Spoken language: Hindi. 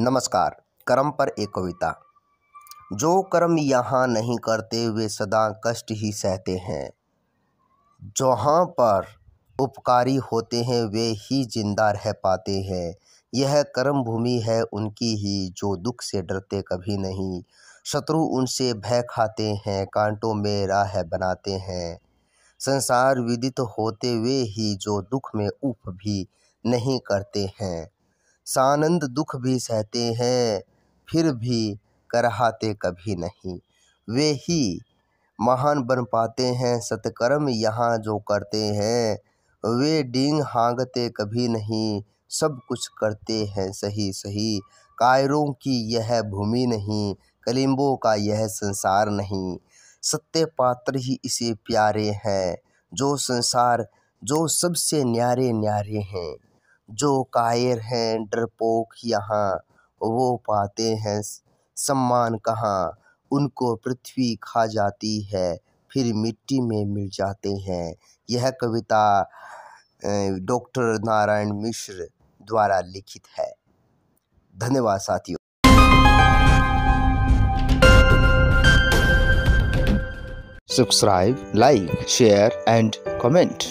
नमस्कार कर्म पर एक कविता जो कर्म यहाँ नहीं करते वे सदा कष्ट ही सहते हैं जहाँ पर उपकारी होते हैं वे ही जिंदा रह पाते हैं यह कर्म भूमि है उनकी ही जो दुख से डरते कभी नहीं शत्रु उनसे भय खाते हैं कांटों में राह बनाते हैं संसार विदित होते वे ही जो दुख में उप भी नहीं करते हैं सानंद दुख भी सहते हैं फिर भी करहाते कभी नहीं वे ही महान बन पाते हैं सत्कर्म यहाँ जो करते हैं वे डींग हाँगते कभी नहीं सब कुछ करते हैं सही सही कायरों की यह भूमि नहीं कलिम्बों का यह संसार नहीं सत्य पात्र ही इसे प्यारे हैं जो संसार जो सबसे न्यारे न्यारे हैं जो कायर हैं डरपोक यहाँ वो पाते हैं सम्मान कहाँ उनको पृथ्वी खा जाती है फिर मिट्टी में मिल जाते हैं यह कविता डॉक्टर नारायण मिश्र द्वारा लिखित है धन्यवाद साथियों subscribe like share and comment